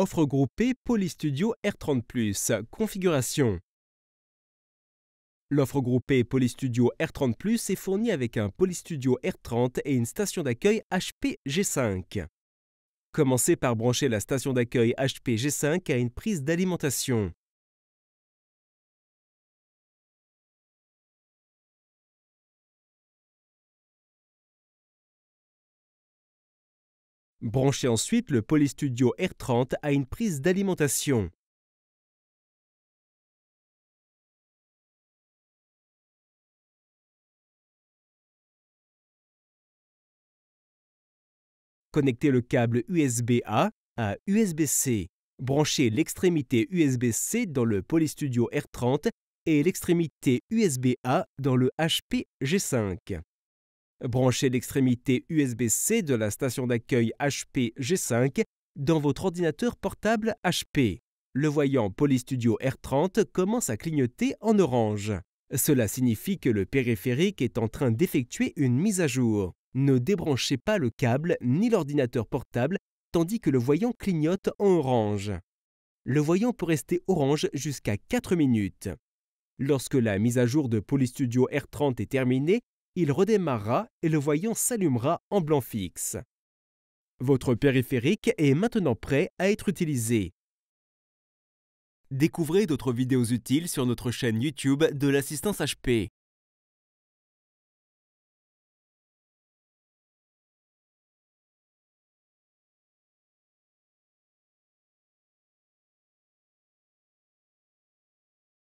offre groupée Polystudio R30+. Configuration L'offre groupée Polystudio R30 est fournie avec un Polystudio R30 et une station d'accueil HP G5. Commencez par brancher la station d'accueil HP G5 à une prise d'alimentation. Branchez ensuite le Polystudio R30 à une prise d'alimentation. Connectez le câble USB-A à USB-C. Branchez l'extrémité USB-C dans le Polystudio R30 et l'extrémité USB-A dans le HP G5. Branchez l'extrémité USB-C de la station d'accueil HP G5 dans votre ordinateur portable HP. Le voyant Polystudio R30 commence à clignoter en orange. Cela signifie que le périphérique est en train d'effectuer une mise à jour. Ne débranchez pas le câble ni l'ordinateur portable tandis que le voyant clignote en orange. Le voyant peut rester orange jusqu'à 4 minutes. Lorsque la mise à jour de Polystudio R30 est terminée, il redémarrera et le voyant s'allumera en blanc fixe. Votre périphérique est maintenant prêt à être utilisé. Découvrez d'autres vidéos utiles sur notre chaîne YouTube de l'assistance HP.